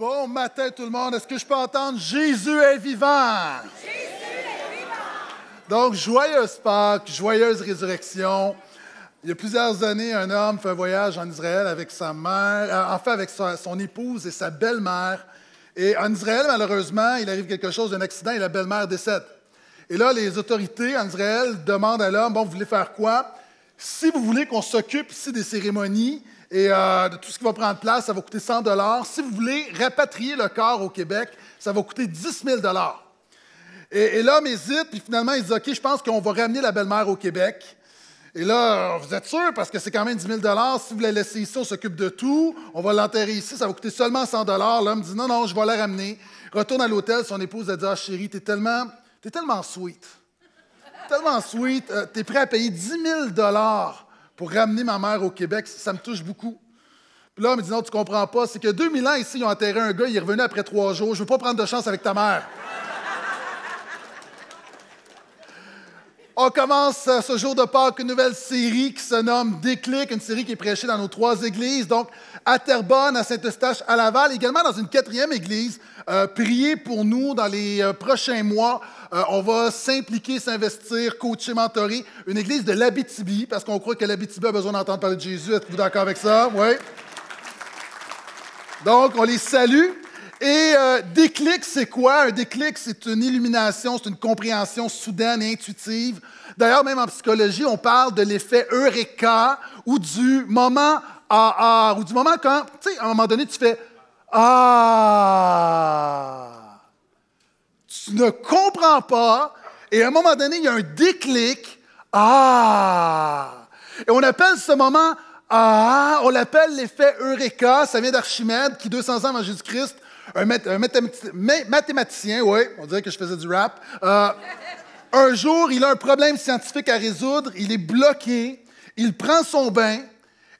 Bon matin tout le monde. Est-ce que je peux entendre Jésus est vivant? Jésus est vivant. Donc, joyeuse Pâques, joyeuse résurrection. Il y a plusieurs années, un homme fait un voyage en Israël avec sa mère, euh, enfin avec son épouse et sa belle-mère. Et en Israël, malheureusement, il arrive quelque chose, un accident et la belle-mère décède. Et là, les autorités en Israël demandent à l'homme, bon, vous voulez faire quoi? Si vous voulez qu'on s'occupe ici des cérémonies, et euh, de tout ce qui va prendre place, ça va coûter 100 Si vous voulez rapatrier le corps au Québec, ça va coûter 10 000 et, et l'homme hésite, puis finalement, il dit OK, je pense qu'on va ramener la belle-mère au Québec. Et là, vous êtes sûr, parce que c'est quand même 10 000 Si vous la laissez ici, on s'occupe de tout. On va l'enterrer ici, ça va coûter seulement 100 L'homme dit non, non, je vais la ramener. Retourne à l'hôtel, son épouse a dit Ah, chérie, t'es tellement, t'es tellement sweet. Tellement sweet. tu euh, t'es prêt à payer 10 000 pour ramener ma mère au Québec. Ça me touche beaucoup. Puis là, il me dit non, tu comprends pas. C'est que 2000 ans ici, ils ont enterré un gars, il est revenu après trois jours. Je veux pas prendre de chance avec ta mère. On commence euh, ce jour de Pâques une nouvelle série qui se nomme Déclic, une série qui est prêchée dans nos trois églises, donc à Terrebonne, à Saint-Eustache, à Laval, également dans une quatrième église. Euh, priez pour nous dans les euh, prochains mois. on va s'impliquer, s'investir, coacher, mentorer. Une église de l'Abitibi, parce qu'on croit que l'Abitibi a besoin d'entendre parler de Jésus. Êtes-vous d'accord avec ça? Oui. Donc, on les salue. Et euh, déclic, c'est quoi? Un déclic, c'est une illumination, c'est une compréhension soudaine et intuitive. D'ailleurs, même en psychologie, on parle de l'effet eureka ou du moment ah ou du moment quand, tu sais, à un moment donné, tu fais ah. Tu ne comprends pas et à un moment donné, il y a un déclic ah. Et on appelle ce moment ah, on l'appelle l'effet Eureka, ça vient d'Archimède, qui 200 ans avant Jésus-Christ un, mathématicien, oui, on dirait que je faisais du rap. Euh, un jour, il a un problème scientifique à résoudre, il est bloqué, il prend son bain,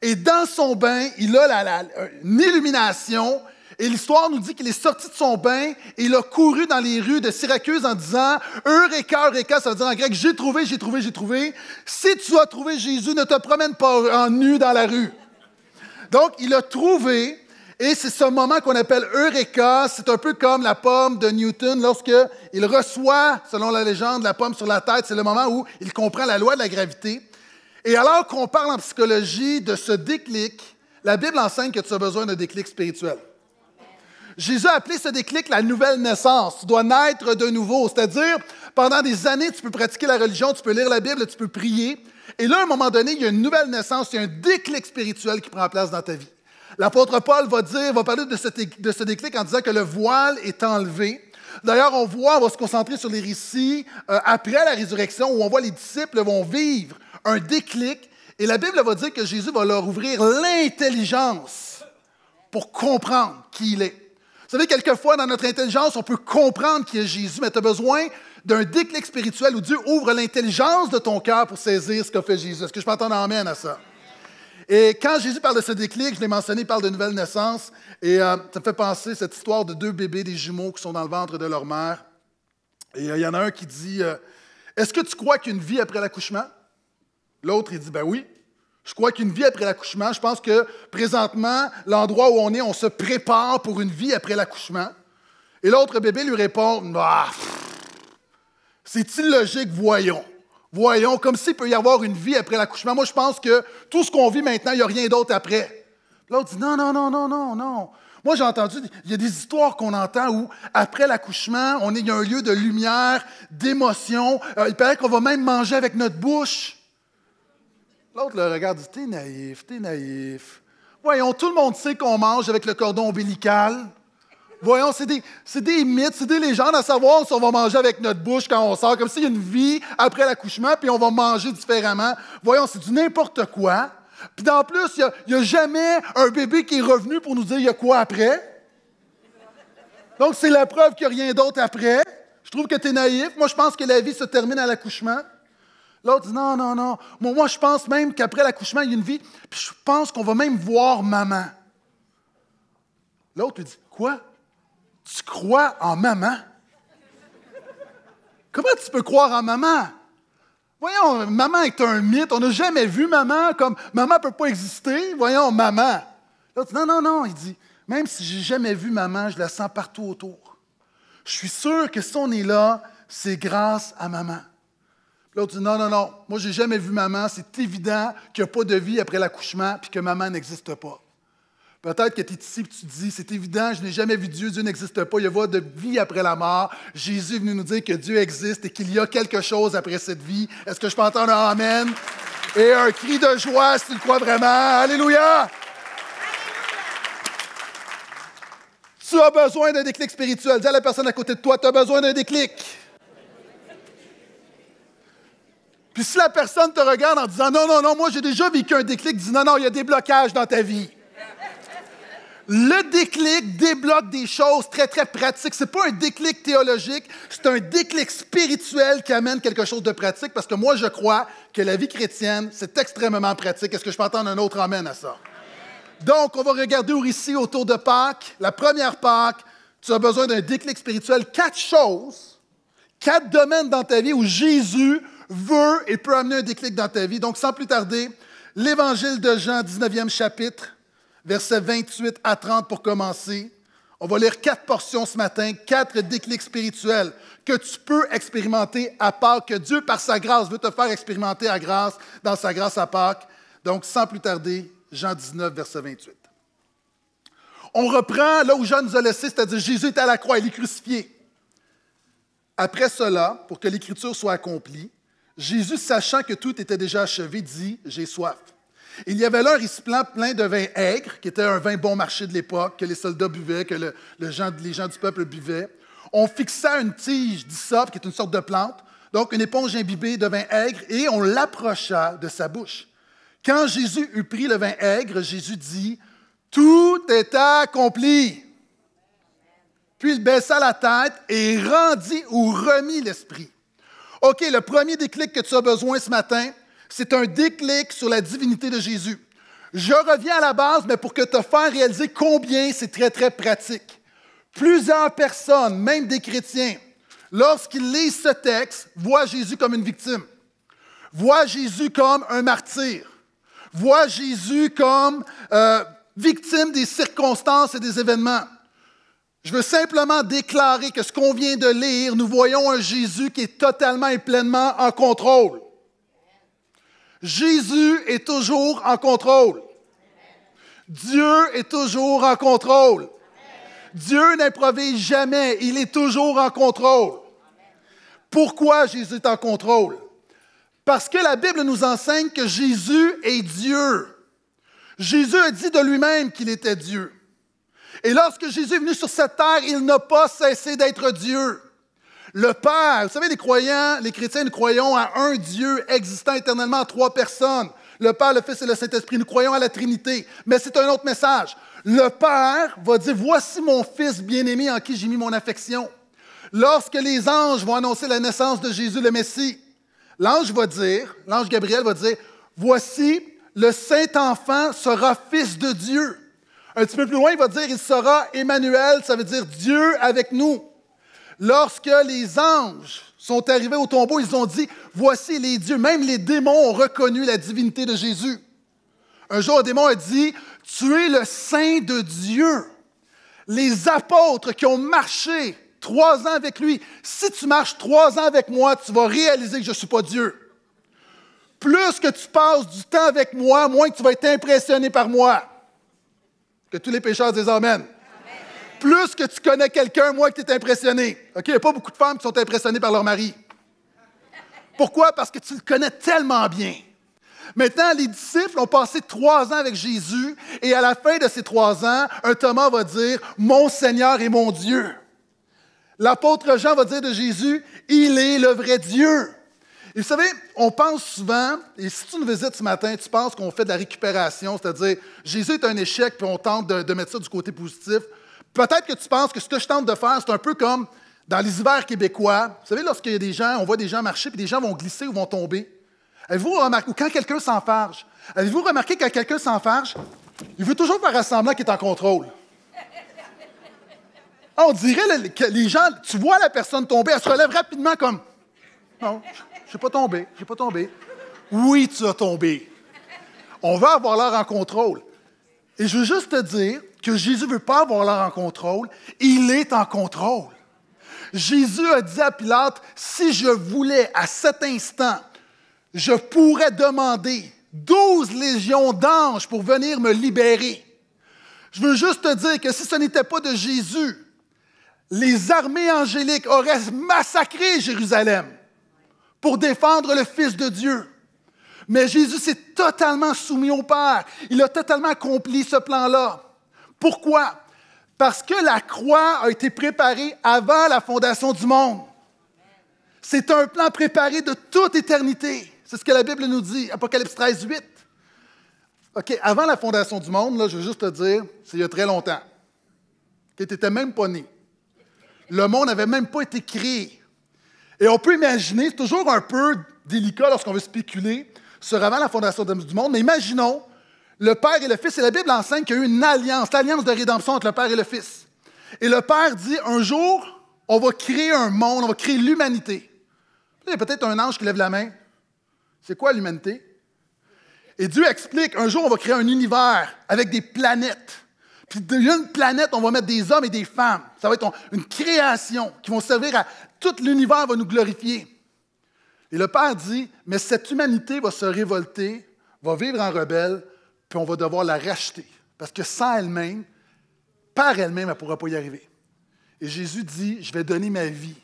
et dans son bain, il a la, une illumination, et l'histoire nous dit qu'il est sorti de son bain et il a couru dans les rues de Syracuse en disant Eureka, Eureka, ça veut dire en grec J'ai trouvé, j'ai trouvé, j'ai trouvé. Si tu as trouvé Jésus, ne te promène pas en nu dans la rue. Donc, il a trouvé et c'est ce moment qu'on appelle Eureka. C'est un peu comme la pomme de Newton lorsque il reçoit, selon la légende, la pomme sur la tête. C'est le moment où il comprend la loi de la gravité. Et alors qu'on parle en psychologie de ce déclic, la Bible enseigne que tu as besoin d'un déclic spirituel. Jésus a appelé ce déclic la nouvelle naissance. Tu dois naître de nouveau. C'est-à-dire, pendant des années, tu peux pratiquer la religion, tu peux lire la Bible, tu peux prier. Et là, à un moment donné, il y a une nouvelle naissance, il y a un déclic spirituel qui prend place dans ta vie. L'apôtre Paul va dire, va parler de ce, de ce déclic en disant que le voile est enlevé. D'ailleurs, on voit, on va se concentrer sur les récits euh, après la résurrection où on voit les disciples vont vivre un déclic et la Bible va dire que Jésus va leur ouvrir l'intelligence pour comprendre qui il est. Vous savez, quelquefois, dans notre intelligence, on peut comprendre qui est Jésus, mais tu as besoin d'un déclic spirituel où Dieu ouvre l'intelligence de ton cœur pour saisir ce qu'a fait Jésus. Est-ce que je peux entendre amène à ça? Et quand Jésus parle de ce déclic, je l'ai mentionné, il parle de nouvelle naissance. Et euh, ça me fait penser cette histoire de deux bébés, des jumeaux qui sont dans le ventre de leur mère. Et euh, il y en a un qui dit euh, Est-ce que tu crois qu'une vie après l'accouchement L'autre, il dit Ben oui. Je crois qu'une vie après l'accouchement, je pense que présentement, l'endroit où on est, on se prépare pour une vie après l'accouchement. Et l'autre bébé lui répond ah, C'est illogique, voyons. Voyons, comme s'il peut y avoir une vie après l'accouchement. Moi, je pense que tout ce qu'on vit maintenant, il n'y a rien d'autre après. L'autre dit non, non, non, non, non, non. Moi, j'ai entendu, il y a des histoires qu'on entend où, après l'accouchement, on est, il y a un lieu de lumière, d'émotion. Euh, il paraît qu'on va même manger avec notre bouche. L'autre le regarde dit T'es naïf, t'es naïf. Voyons, tout le monde sait qu'on mange avec le cordon ombilical voyons, c'est des, des, mythes, c'est des légendes à savoir si on va manger avec notre bouche quand on sort, comme s'il y a une vie après l'accouchement, puis on va manger différemment. Voyons, c'est du n'importe quoi. Puis en plus, il n'y a, jamais un bébé qui est revenu pour nous dire il y a quoi après. Donc, c'est la preuve qu'il n'y a rien d'autre après. Je trouve que tu es naïf. Moi, je pense que la vie se termine à l'accouchement. L'autre dit non, non, non. Moi, moi je pense même qu'après l'accouchement, il y a une vie. Puis je pense qu'on va même voir maman. L'autre lui dit Quoi tu crois en maman? Comment tu peux croire en maman? Voyons, maman est un mythe. On n'a jamais vu maman comme maman ne peut pas exister. Voyons, maman. L'autre, non, non, non. Il dit, même si j'ai jamais vu maman, je la sens partout autour. Je suis sûr que si on est là, c'est grâce à maman. L'autre dit, non, non, non. Moi, j'ai jamais vu maman. C'est évident qu'il n'y a pas de vie après l'accouchement puis que maman n'existe pas. Peut-être que tu es ici et tu dis, c'est évident, je n'ai jamais vu Dieu, Dieu n'existe pas, il y a de vie après la mort. Jésus est venu nous dire que Dieu existe et qu'il y a quelque chose après cette vie. Est-ce que je peux entendre un Amen? Et un cri de joie si tu le crois vraiment. Alléluia! Alléluia. Tu as besoin d'un déclic spirituel. Dis à la personne à côté de toi, tu as besoin d'un déclic. Puis si la personne te regarde en disant, non, non, non, moi j'ai déjà vécu un déclic, dis non, non, il y a des blocages dans ta vie le déclic débloque des choses très, très pratiques. Ce n'est pas un déclic théologique, c'est un déclic spirituel qui amène quelque chose de pratique parce que moi, je crois que la vie chrétienne, c'est extrêmement pratique. Est-ce que je peux entendre un autre amène à ça? Donc, on va regarder ici autour de Pâques. La première Pâques, tu as besoin d'un déclic spirituel. Quatre choses, quatre domaines dans ta vie où Jésus veut et peut amener un déclic dans ta vie. Donc, sans plus tarder, l'Évangile de Jean, 19e chapitre versets 28 à 30 pour commencer. On va lire quatre portions ce matin, quatre déclics spirituels que tu peux expérimenter à Pâques, que Dieu, par sa grâce, veut te faire expérimenter à grâce, dans sa grâce à Pâques. Donc, sans plus tarder, Jean 19, verset 28. On reprend là où Jean nous a laissé, c'est-à-dire Jésus est à la croix, il est crucifié. Après cela, pour que l'écriture soit accomplie, Jésus, sachant que tout était déjà achevé, dit J'ai soif. Il y avait là un récipient plein de vin aigre, qui était un vin bon marché de l'époque, que les soldats buvaient, que le, les gens du peuple buvaient. On fixa une tige d'hysope, qui est une sorte de plante, donc une éponge imbibée de vin aigre, et on l'approcha de sa bouche. Quand Jésus eut pris le vin aigre, Jésus dit, Tout est accompli. Puis il baissa la tête et rendit ou remit l'esprit. OK, le premier déclic que tu as besoin ce matin, c'est un déclic sur la divinité de Jésus. Je reviens à la base, mais pour que te faire réaliser combien c'est très, très pratique. Plusieurs personnes, même des chrétiens, lorsqu'ils lisent ce texte, voient Jésus comme une victime, voient Jésus comme un martyr, voient Jésus comme euh, victime des circonstances et des événements. Je veux simplement déclarer que ce qu'on vient de lire, nous voyons un Jésus qui est totalement et pleinement en contrôle. Jésus est toujours en contrôle. Dieu est toujours en contrôle. Dieu n'improvise jamais, il est toujours en contrôle. Pourquoi Jésus est en contrôle? Parce que la Bible nous enseigne que Jésus est Dieu. Jésus a dit de lui-même qu'il était Dieu. Et lorsque Jésus est venu sur cette terre, il n'a pas cessé d'être Dieu. Le Père, vous savez, les croyants, les chrétiens, nous croyons à un Dieu existant éternellement en trois personnes. Le Père, le Fils et le Saint-Esprit, nous croyons à la Trinité. Mais c'est un autre message. Le Père va dire, voici mon Fils bien-aimé en qui j'ai mis mon affection. Lorsque les anges vont annoncer la naissance de Jésus le Messie, l'ange va dire, l'ange Gabriel va dire, voici le Saint-Enfant sera fils de Dieu. Un petit peu plus loin, il va dire, il sera Emmanuel, ça veut dire Dieu avec nous lorsque les anges sont arrivés au tombeau, ils ont dit, voici les dieux, même les démons ont reconnu la divinité de Jésus. Un jour, un démon a dit, tu es le saint de Dieu. Les apôtres qui ont marché trois ans avec lui, si tu marches trois ans avec moi, tu vas réaliser que je ne suis pas Dieu. Plus que tu passes du temps avec moi, moins que tu vas être impressionné par moi. Que tous les pécheurs disent Amen plus que tu connais quelqu'un, moi, qui tu impressionné. OK? Il n'y a pas beaucoup de femmes qui sont impressionnées par leur mari. Pourquoi? Parce que tu le connais tellement bien. Maintenant, les disciples ont passé trois ans avec Jésus et à la fin de ces trois ans, un Thomas va dire, Mon Seigneur et mon Dieu. L'apôtre Jean va dire de Jésus, Il est le vrai Dieu. Et vous savez, on pense souvent, et si tu nous visites ce matin, tu penses qu'on fait de la récupération, c'est-à-dire Jésus est un échec, puis on tente de, de mettre ça du côté positif. Peut-être que tu penses que ce que je tente de faire, c'est un peu comme dans les hivers québécois. Vous savez, lorsqu'il y a des gens, on voit des gens marcher, puis des gens vont glisser ou vont tomber. Avez-vous remarqué, ou quand quelqu'un s'enfarge, avez-vous remarqué quand quelqu'un s'enfarge, il veut toujours faire semblant qu'il est en contrôle? Ah, on dirait que les gens, tu vois la personne tomber, elle se relève rapidement comme Non, je n'ai pas tombé, je pas tombé. Oui, tu as tombé. On veut avoir l'air en contrôle. Et je veux juste te dire, que Jésus ne veut pas avoir l'air en contrôle, il est en contrôle. Jésus a dit à Pilate, si je voulais à cet instant, je pourrais demander douze légions d'anges pour venir me libérer. Je veux juste te dire que si ce n'était pas de Jésus, les armées angéliques auraient massacré Jérusalem pour défendre le Fils de Dieu. Mais Jésus s'est totalement soumis au Père. Il a totalement accompli ce plan-là. Pourquoi? Parce que la croix a été préparée avant la fondation du monde. C'est un plan préparé de toute éternité. C'est ce que la Bible nous dit, Apocalypse 13, 8. OK, avant la fondation du monde, là, je veux juste te dire, c'est il y a très longtemps. Qui tu n'étais même pas né. Le monde n'avait même pas été créé. Et on peut imaginer, c'est toujours un peu délicat lorsqu'on veut spéculer sur avant la fondation du monde, mais imaginons le Père et le Fils. Et la Bible enseigne qu'il y a eu une alliance, l'alliance de rédemption entre le Père et le Fils. Et le Père dit, un jour, on va créer un monde, on va créer l'humanité. Il y a peut-être un ange qui lève la main. C'est quoi l'humanité? Et Dieu explique, un jour, on va créer un univers avec des planètes. Puis d'une planète, on va mettre des hommes et des femmes. Ça va être une création qui vont servir à tout l'univers va nous glorifier. Et le Père dit, mais cette humanité va se révolter, va vivre en rebelle, puis on va devoir la racheter. Parce que sans elle-même, par elle-même, elle ne pourra pas y arriver. Et Jésus dit, je vais donner ma vie.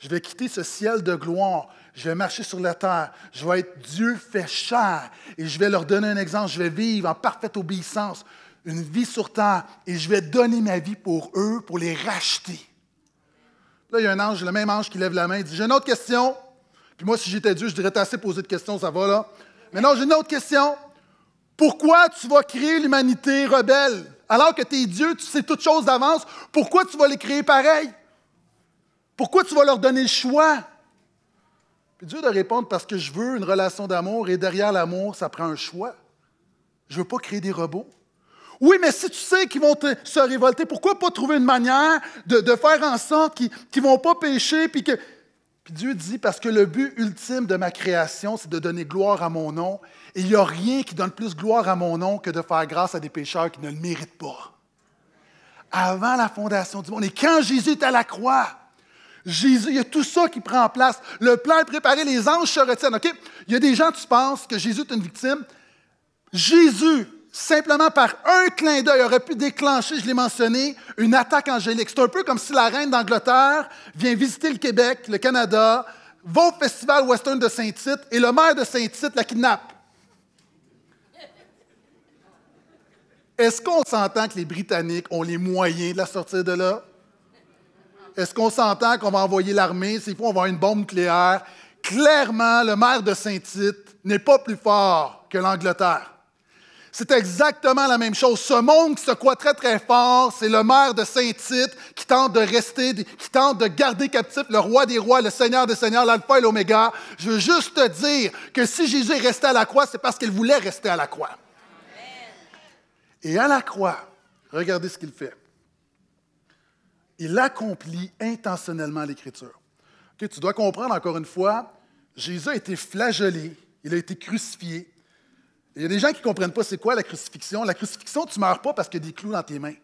Je vais quitter ce ciel de gloire. Je vais marcher sur la terre. Je vais être Dieu fait chair. Et je vais leur donner un exemple. Je vais vivre en parfaite obéissance une vie sur terre. Et je vais donner ma vie pour eux, pour les racheter. Là, il y a un ange, le même ange qui lève la main il dit, j'ai une autre question. Puis moi, si j'étais Dieu, je dirais, t'as assez posé de questions, ça va là. Mais non, j'ai une autre question. Pourquoi tu vas créer l'humanité rebelle? Alors que tes Dieu, tu sais toutes choses d'avance, pourquoi tu vas les créer pareil? Pourquoi tu vas leur donner le choix? Puis Dieu de répondre parce que je veux une relation d'amour et derrière l'amour, ça prend un choix. Je ne veux pas créer des robots. Oui, mais si tu sais qu'ils vont se révolter, pourquoi pas trouver une manière de, faire en sorte qu'ils ne vont pas pécher? Puis, que... puis Dieu dit, parce que le but ultime de ma création, c'est de donner gloire à mon nom et il n'y a rien qui donne plus gloire à mon nom que de faire grâce à des pécheurs qui ne le méritent pas. Avant la fondation du monde. Et quand Jésus est à la croix, Jésus, il y a tout ça qui prend place. Le plan est préparé, les anges se retiennent. Il y a des gens, qui pensent que Jésus est une victime. Jésus, simplement par un clin d'œil, aurait pu déclencher, je l'ai mentionné, une attaque angélique. C'est un peu comme si la reine d'Angleterre vient visiter le Québec, le Canada, va au festival western de Saint-Tite et le maire de Saint-Tite la kidnappe. Est-ce qu'on s'entend que les Britanniques ont les moyens de la sortir de là? Est-ce qu'on s'entend qu'on va envoyer l'armée? S'il faut, on va avoir une bombe nucléaire. Clairement, le maire de Saint-Tite n'est pas plus fort que l'Angleterre. C'est exactement la même chose. Ce monde qui se croit très, très fort, c'est le maire de Saint-Tite qui tente de rester, qui tente de garder captif le roi des rois, le seigneur des seigneurs, l'alpha et l'oméga. Je veux juste te dire que si Jésus est resté à la croix, c'est parce qu'il voulait rester à la croix. Et à la croix, regardez ce qu'il fait. Il accomplit intentionnellement l'Écriture. tu dois comprendre encore une fois, Jésus a été flagellé, il a été crucifié. Il y a des gens qui ne comprennent pas c'est quoi la crucifixion. La crucifixion, tu ne meurs pas parce qu'il y a des clous dans tes mains.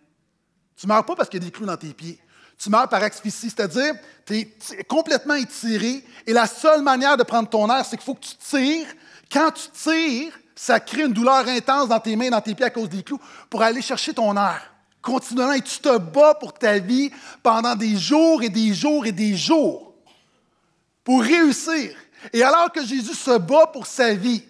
Tu ne meurs pas parce qu'il y a des clous dans tes pieds. Tu meurs par asphyxie, c'est-à-dire tu es complètement étiré et la seule manière de prendre ton air, c'est qu'il faut que tu tires. Quand tu tires, ça crée une douleur intense dans tes mains, dans tes pieds à cause des clous, pour aller chercher ton air. Continuellement, et tu te bats pour ta vie pendant des jours et des jours et des jours pour réussir. Et alors que Jésus se bat pour sa vie,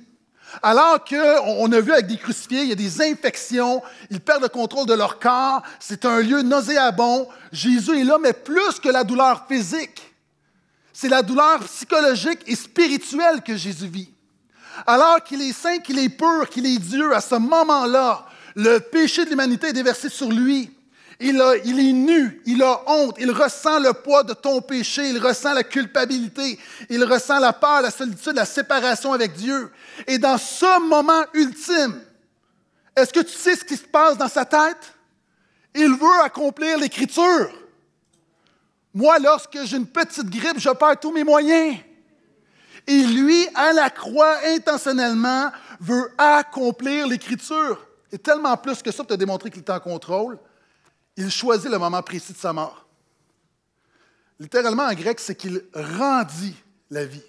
alors qu'on a vu avec des crucifiés, il y a des infections, ils perdent le contrôle de leur corps, c'est un lieu nauséabond. Jésus est là, mais plus que la douleur physique. C'est la douleur psychologique et spirituelle que Jésus vit alors qu'il est saint, qu'il est pur, qu'il est Dieu, à ce moment-là, le péché de l'humanité est déversé sur lui. Il, est nu, il a honte, il ressent le poids de ton péché, il ressent la culpabilité, il ressent la peur, la solitude, la séparation avec Dieu. Et dans ce moment ultime, est-ce que tu sais ce qui se passe dans sa tête? Il veut accomplir l'Écriture. Moi, lorsque j'ai une petite grippe, je perds tous mes moyens. Et lui, à la croix, intentionnellement, veut accomplir l'Écriture. Et tellement plus que ça pour te démontrer qu'il est en contrôle, il choisit le moment précis de sa mort. Littéralement, en grec, c'est qu'il rendit la vie.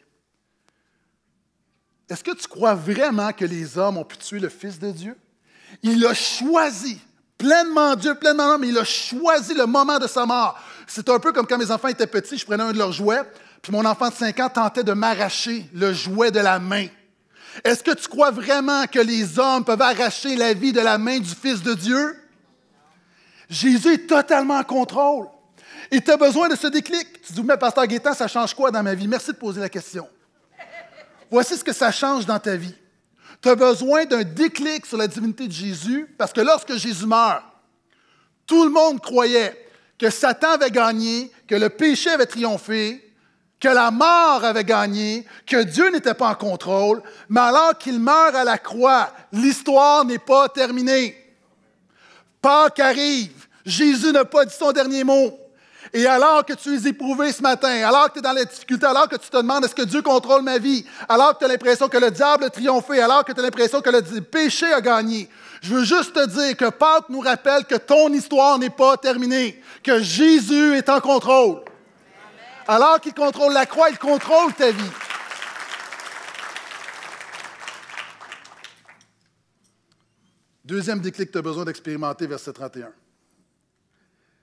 Est-ce que tu crois vraiment que les hommes ont pu tuer le Fils de Dieu? Il a choisi, pleinement Dieu, pleinement homme, il a choisi le moment de sa mort. C'est un peu comme quand mes enfants étaient petits, je prenais un de leurs jouets, puis mon enfant de 5 ans tentait de m'arracher le jouet de la main. Est-ce que tu crois vraiment que les hommes peuvent arracher la vie de la main du Fils de Dieu? Jésus est totalement en contrôle. Et tu as besoin de ce déclic. Tu dis, mais pasteur Guétan, ça change quoi dans ma vie? Merci de poser la question. Voici ce que ça change dans ta vie. Tu as besoin d'un déclic sur la divinité de Jésus, parce que lorsque Jésus meurt, tout le monde croyait que Satan avait gagné, que le péché avait triomphé, que la mort avait gagné, que Dieu n'était pas en contrôle, mais alors qu'il meurt à la croix, l'histoire n'est pas terminée. Pâques arrive, Jésus n'a pas dit son dernier mot. Et alors que tu es éprouvé ce matin, alors que tu es dans les difficulté, alors que tu te demandes est-ce que Dieu contrôle ma vie, alors que tu as l'impression que le diable a triomphé, alors que tu as l'impression que le péché a gagné, je veux juste te dire que Pâques nous rappelle que ton histoire n'est pas terminée, que Jésus est en contrôle. Alors qu'il contrôle la croix, il contrôle ta vie. Deuxième déclic que tu as besoin d'expérimenter, verset 31.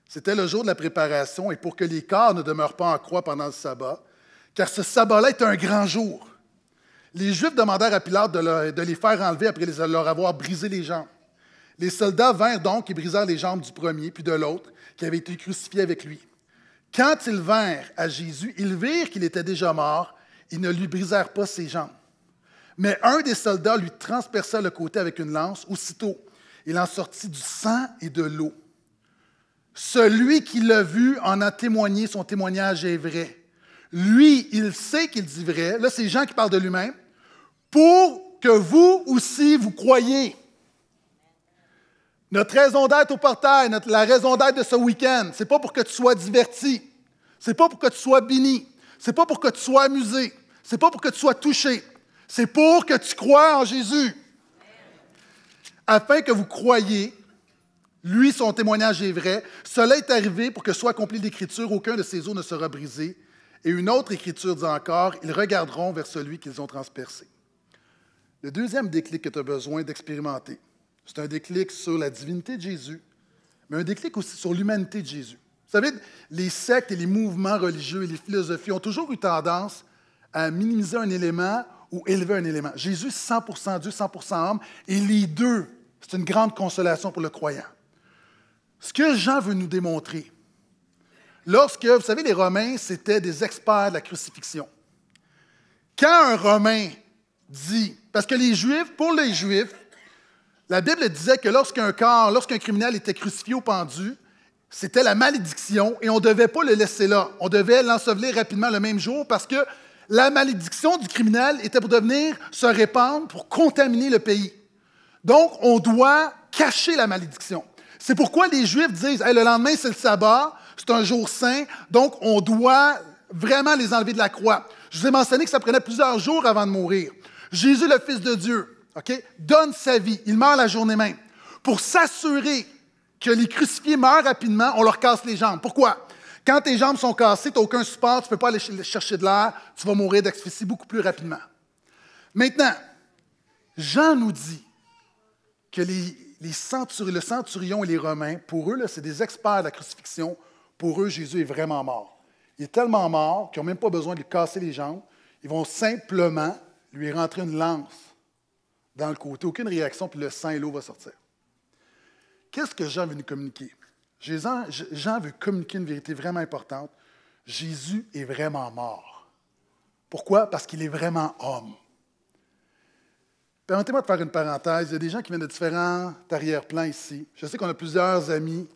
C'était le jour de la préparation et pour que les corps ne demeurent pas en croix pendant le sabbat, car ce sabbat-là est un grand jour. Les Juifs demandèrent à Pilate de, les faire enlever après leur avoir brisé les jambes. Les soldats vinrent donc et brisèrent les jambes du premier, puis de l'autre, qui avait été crucifié avec lui. Quand ils vinrent à Jésus, ils virent qu'il était déjà mort. Ils ne lui brisèrent pas ses jambes. Mais un des soldats lui transperça le côté avec une lance. Aussitôt, il en sortit du sang et de l'eau. Celui qui l'a vu en a témoigné, son témoignage est vrai. Lui, il sait qu'il dit vrai. Là, c'est Jean qui parle de lui-même. Pour que vous aussi, vous croyez. Notre raison d'être au portail, la raison d'être de ce week-end, c'est pas pour que tu sois diverti. C'est pas pour que tu sois béni. C'est pas pour que tu sois amusé. C'est pas pour que tu sois touché. C'est pour que tu crois en Jésus. Afin que vous croyiez, lui, son témoignage est vrai. Cela est arrivé pour que soit accompli l'Écriture, aucun de ses os ne sera brisé. Et une autre Écriture dit encore, ils regarderont vers celui qu'ils ont transpercé. Le deuxième déclic que tu as besoin d'expérimenter, c'est un déclic sur la divinité de Jésus, mais un déclic aussi sur l'humanité de Jésus. Vous savez, les sectes et les mouvements religieux et les philosophies ont toujours eu tendance à minimiser un élément ou élever un élément. Jésus, 100% Dieu, 100% homme, et les deux, c'est une grande consolation pour le croyant. Ce que Jean veut nous démontrer, lorsque, vous savez, les Romains, c'était des experts de la crucifixion. Quand un Romain dit, parce que les Juifs, pour les Juifs, la Bible disait que lorsqu'un corps, lorsqu'un criminel était crucifié ou pendu, c'était la malédiction et on ne devait pas le laisser là. On devait l'ensevelir rapidement le même jour parce que la malédiction du criminel était pour devenir se répandre, pour contaminer le pays. Donc, on doit cacher la malédiction. C'est pourquoi les Juifs disent le lendemain, c'est le sabbat, c'est un jour saint, donc on doit vraiment les enlever de la croix. Je vous ai mentionné que ça prenait plusieurs jours avant de mourir. Jésus, le Fils de Dieu, donne sa vie. Il meurt la journée même. Pour s'assurer que les crucifiés meurent rapidement, on leur casse les jambes. Pourquoi? Quand tes jambes sont cassées, tu n'as aucun support, tu ne peux pas aller chercher de l'air, tu vas mourir d'asphyxie beaucoup plus rapidement. Maintenant, Jean nous dit que les, le centurion et les Romains, pour eux, c'est des experts de la crucifixion. Pour eux, Jésus est vraiment mort. Il est tellement mort qu'ils n'ont même pas besoin de lui casser les jambes. Ils vont simplement lui rentrer une lance dans le côté, aucune réaction, puis le sang et l'eau va sortir. Qu'est-ce que Jean veut nous communiquer? Jean, veut communiquer une vérité vraiment importante. Jésus est vraiment mort. Pourquoi? Parce qu'il est vraiment homme. Permettez-moi de faire une parenthèse. Il y a des gens qui viennent de différents arrière-plans ici. Je sais qu'on a plusieurs amis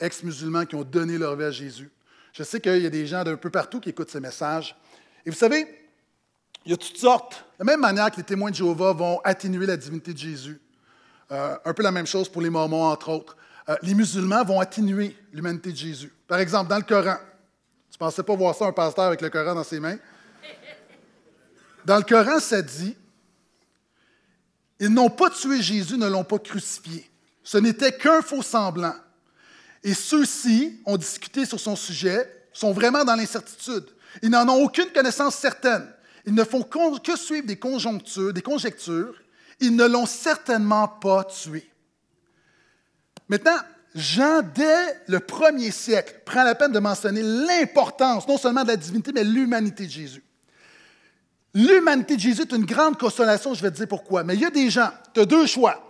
ex-musulmans qui ont donné leur vie à Jésus. Je sais qu'il y a des gens d'un peu partout qui écoutent ces messages. Et vous savez, il y a toutes sortes. De la même manière que les témoins de Jéhovah vont atténuer la divinité de Jésus. Euh, un peu la même chose pour les Mormons, entre autres. Euh, les musulmans vont atténuer l'humanité de Jésus. Par exemple, dans le Coran. Tu ne pensais pas voir ça, un pasteur avec le Coran dans ses mains? Dans le Coran, ça dit Ils n'ont pas tué Jésus, ne l'ont pas crucifié. Ce n'était qu'un faux semblant. Et ceux-ci ont discuté sur son sujet, sont vraiment dans l'incertitude. Ils n'en ont aucune connaissance certaine. Ils ne font que suivre des conjonctures, des conjectures. Ils ne l'ont certainement pas tué. Maintenant, Jean, dès le premier siècle, prend la peine de mentionner l'importance non seulement de la divinité, mais de l'humanité de Jésus. L'humanité de Jésus est une grande consolation, je vais te dire pourquoi. Mais il y a des gens, tu as deux choix.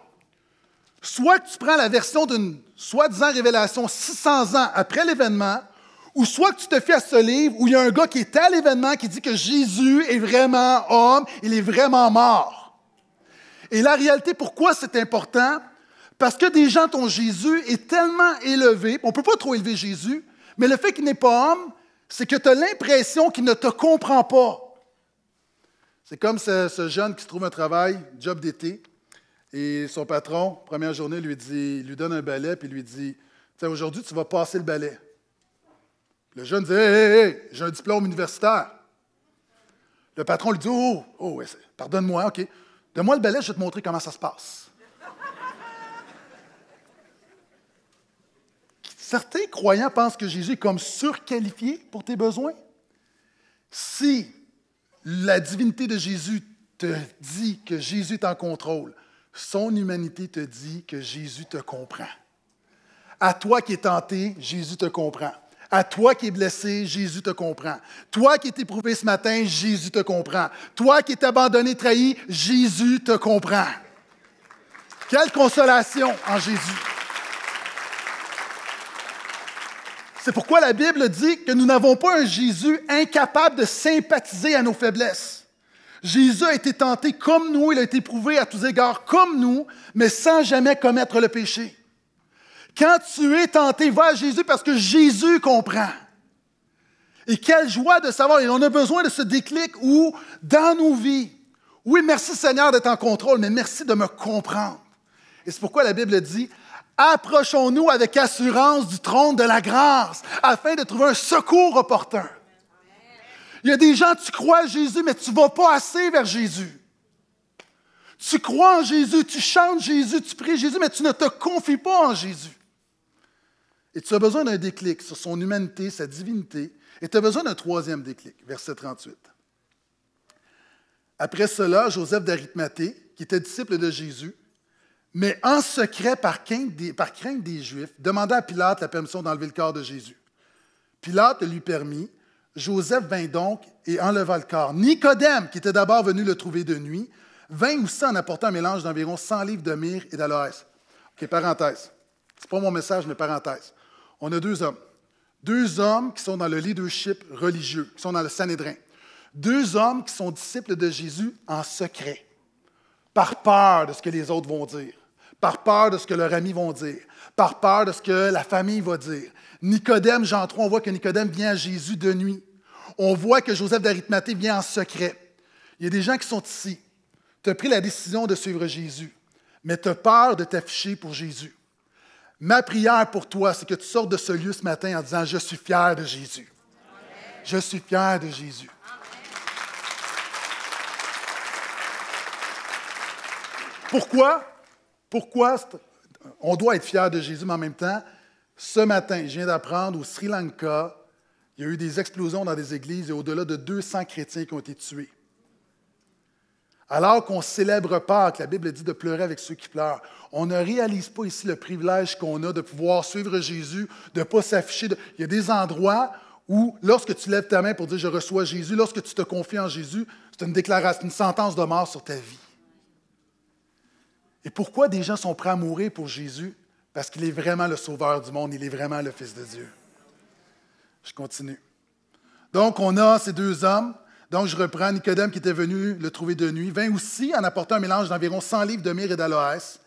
Soit tu prends la version d'une soi-disant révélation 600 ans après l'événement, ou soit que tu te fies à ce livre où il y a un gars qui est à l'événement qui dit que Jésus est vraiment homme, il est vraiment mort. Et la réalité, pourquoi c'est important? Parce que des gens, ont Jésus est tellement élevé, on ne peut pas trop élever Jésus, mais le fait qu'il n'est pas homme, c'est que tu as l'impression qu'il ne te comprend pas. C'est comme ce, jeune qui se trouve un travail, job d'été, et son patron, première journée, lui, dit, lui donne un balai, puis lui dit Tiens, aujourd'hui, tu vas passer le balai. Le jeune dit Hé, hé, j'ai un diplôme universitaire. Le patron lui dit Oh, oh, pardonne-moi, OK. Donne-moi le balai, je vais te montrer comment ça se passe. Certains croyants pensent que Jésus est comme surqualifié pour tes besoins. Si la divinité de Jésus te dit que Jésus est en contrôle, son humanité te dit que Jésus te comprend. À toi qui es tenté, Jésus te comprend. À toi qui es blessé, Jésus te comprend. Toi qui es éprouvé ce matin, Jésus te comprend. Toi qui es abandonné, trahi, Jésus te comprend. Quelle consolation en Jésus. C'est pourquoi la Bible dit que nous n'avons pas un Jésus incapable de sympathiser à nos faiblesses. Jésus a été tenté comme nous, il a été éprouvé à tous égards comme nous, mais sans jamais commettre le péché. Quand tu es tenté, va à Jésus parce que Jésus comprend. Et quelle joie de savoir, et on a besoin de ce déclic où, dans nos vies, oui, merci Seigneur d'être en contrôle, mais merci de me comprendre. Et c'est pourquoi la Bible dit, approchons-nous avec assurance du trône de la grâce afin de trouver un secours opportun. Il y a des gens, tu crois à Jésus, mais tu ne vas pas assez vers Jésus. Tu crois en Jésus, tu chantes Jésus, tu pries Jésus, mais tu ne te confies pas en Jésus. Et tu as besoin d'un déclic sur son humanité, sa divinité. Et tu as besoin d'un troisième déclic, verset 38. Après cela, Joseph d'Arimathée, qui était disciple de Jésus, mais en secret par crainte, des, Juifs, demanda à Pilate la permission d'enlever le corps de Jésus. Pilate lui permit. Joseph vint donc et enleva le corps. Nicodème, qui était d'abord venu le trouver de nuit, vint aussi en apportant un mélange d'environ 100 livres de myrrhe et d'aloès. OK, parenthèse. C'est pas mon message, mais parenthèse on a deux hommes. Deux hommes qui sont dans le leadership religieux, qui sont dans le Sanhédrin. Deux hommes qui sont disciples de Jésus en secret, par peur de ce que les autres vont dire, par peur de ce que leurs amis vont dire, par peur de ce que la famille va dire. Nicodème, Jean III, on voit que Nicodème vient à Jésus de nuit. On voit que Joseph d'Arimathée vient en secret. Il y a des gens qui sont ici. Tu as pris la décision de suivre Jésus, mais tu as peur de t'afficher pour Jésus. Ma prière pour toi, c'est que tu sortes de ce lieu ce matin en disant, je suis fier de Jésus. Je suis fier de Jésus. Pourquoi? Pourquoi on doit être fier de Jésus, mais en même temps, ce matin, je viens d'apprendre au Sri Lanka, il y a eu des explosions dans des églises et au-delà de 200 chrétiens qui ont été tués. Alors qu'on célèbre Pâques, la Bible dit de pleurer avec ceux qui pleurent, on ne réalise pas ici le privilège qu'on a de pouvoir suivre Jésus, de ne pas s'afficher. Il y a des endroits où, lorsque tu lèves ta main pour dire je reçois Jésus, lorsque tu te confies en Jésus, c'est une déclaration, une sentence de mort sur ta vie. Et pourquoi des gens sont prêts à mourir pour Jésus? Parce qu'il est vraiment le sauveur du monde, il est vraiment le Fils de Dieu. Je continue. Donc, on a ces deux hommes donc, je reprends Nicodème qui était venu le trouver de nuit, vint aussi en apportant un mélange d'environ 100 livres de myrrhe et d'aloès.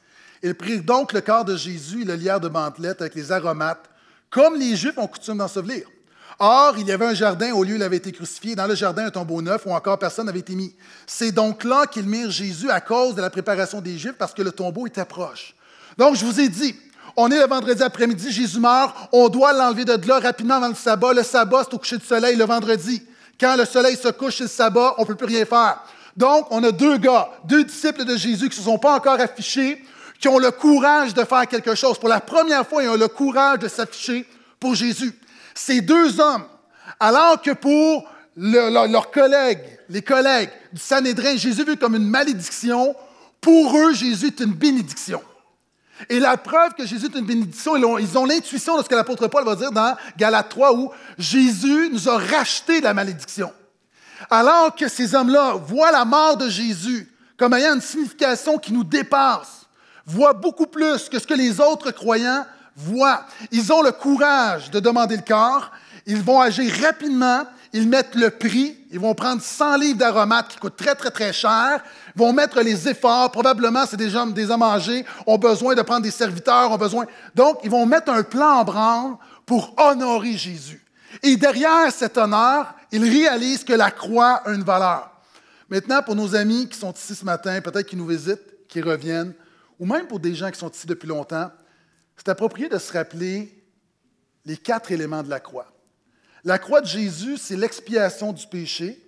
Il prirent donc le corps de Jésus, et le lierre de bantelette avec les aromates, comme les Juifs ont coutume d'ensevelir. Or, il y avait un jardin au lieu où il avait été crucifié, dans le jardin un tombeau neuf où encore personne n'avait été mis. C'est donc là qu'ils mirent Jésus à cause de la préparation des Juifs parce que le tombeau était proche. Donc, je vous ai dit, on est le vendredi après-midi, Jésus meurt, on doit l'enlever de là rapidement avant le sabbat. Le sabbat, c'est au coucher du soleil le vendredi. Quand le soleil se couche, il s'abat, on ne peut plus rien faire. Donc, on a deux gars, deux disciples de Jésus qui ne se sont pas encore affichés, qui ont le courage de faire quelque chose. Pour la première fois, ils ont le courage de s'afficher pour Jésus. Ces deux hommes, alors que pour leurs collègues, les collègues du Sanhédrin, Jésus vu comme une malédiction, pour eux, Jésus est une bénédiction. Et la preuve que Jésus est une bénédiction, ils ont l'intuition de ce que l'apôtre Paul va dire dans Galates 3 où Jésus nous a racheté la malédiction. Alors que ces hommes-là voient la mort de Jésus comme ayant une signification qui nous dépasse, voient beaucoup plus que ce que les autres croyants voient. Ils ont le courage de demander le corps, ils vont agir rapidement ils mettent le prix, ils vont prendre 100 livres d'aromates qui coûtent très, très, très cher, ils vont mettre les efforts, probablement c'est des gens des ont besoin de prendre des serviteurs, ont besoin... Donc, ils vont mettre un plan en branle pour honorer Jésus. Et derrière cet honneur, ils réalisent que la croix a une valeur. Maintenant, pour nos amis qui sont ici ce matin, peut-être qui nous visitent, qui reviennent, ou même pour des gens qui sont ici depuis longtemps, c'est approprié de se rappeler les quatre éléments de la croix. La croix de Jésus, c'est l'expiation du péché,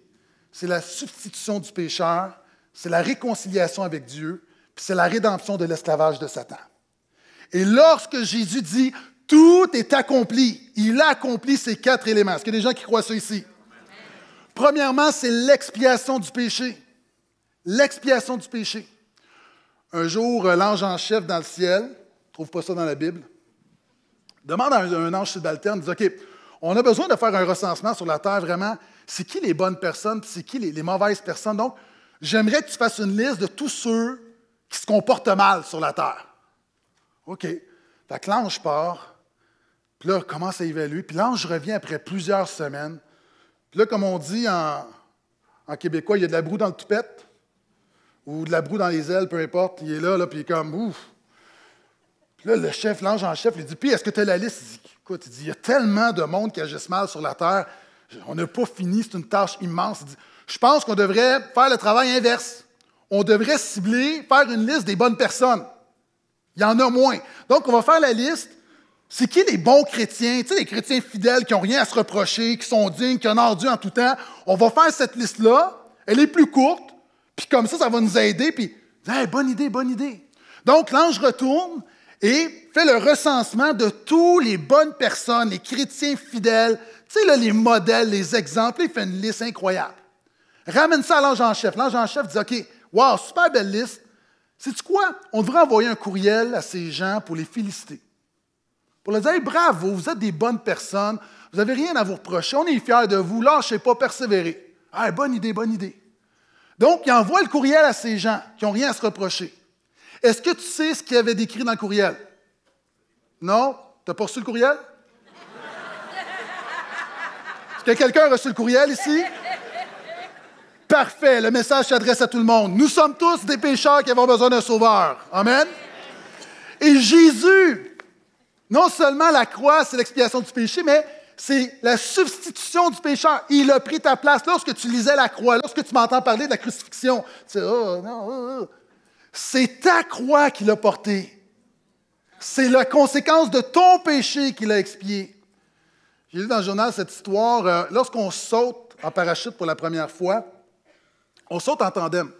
c'est la substitution du pécheur, c'est la réconciliation avec Dieu, puis c'est la rédemption de l'esclavage de Satan. Et lorsque Jésus dit tout est accompli, il a accompli ces quatre éléments. Est-ce qu'il y a des gens qui croient ça ici? Premièrement, c'est l'expiation du péché. L'expiation du péché. Un jour, euh, l'ange en chef dans le ciel, trouve pas ça dans la Bible, demande à un ange subalterne, dit OK, on a besoin de faire un recensement sur la terre vraiment. C'est qui les bonnes personnes, c'est qui les, mauvaises personnes. Donc, j'aimerais que tu fasses une liste de tous ceux qui se comportent mal sur la terre. OK. Fait que l'ange part, puis là, commence à évaluer, puis l'ange revient après plusieurs semaines. Puis là, comme on dit en, québécois, il y a de la broue dans le toupette ou de la broue dans les ailes, peu importe. Il est là, là puis il est comme, ouf. Puis là, le chef, l'ange en chef, il dit, puis est-ce que tu as la liste? Écoute, il dit, il y a tellement de monde qui agissent mal sur la terre, on n'a pas fini, c'est une tâche immense. je pense qu'on devrait faire le travail inverse. On devrait cibler, faire une liste des bonnes personnes. Il y en a moins. Donc, on va faire la liste. C'est qui les bons chrétiens? Tu sais, les chrétiens fidèles qui n'ont rien à se reprocher, qui sont dignes, qui honorent Dieu en tout temps. On va faire cette liste-là. Elle est plus courte. Puis comme ça, ça va nous aider. Puis, bonne idée, bonne idée. Donc, l'ange retourne et fait le recensement de toutes les bonnes personnes, les chrétiens fidèles, tu sais, les modèles, les exemples, il fait une liste incroyable. Ramène ça à l'ange en chef. L'ange en chef dit OK, wow, super belle liste. Sais-tu quoi? On devrait envoyer un courriel à ces gens pour les féliciter. Pour leur dire bravo, vous êtes des bonnes personnes, vous n'avez rien à vous reprocher, on est fiers de vous, lâchez pas, persévérez. Ah, bonne idée, bonne idée. Donc, il envoie le courriel à ces gens qui n'ont rien à se reprocher. Est-ce que tu sais ce qu'il avait décrit dans le courriel? Non? Tu n'as pas reçu le courriel? Est-ce que quelqu'un a reçu le courriel ici? Parfait, le message s'adresse à tout le monde. Nous sommes tous des pécheurs qui avons besoin d'un sauveur. Amen? Et Jésus, non seulement la croix, c'est l'expiation du péché, mais c'est la substitution du pécheur. Il a pris ta place. Lorsque tu lisais la croix, lorsque tu m'entends parler de la crucifixion, tu sais, oh, non, oh. oh. C'est ta croix qu'il a portée. C'est la conséquence de ton péché qu'il a expié. J'ai lu dans le journal cette histoire. Euh, lorsqu'on saute en parachute pour la première fois, on saute en tandem.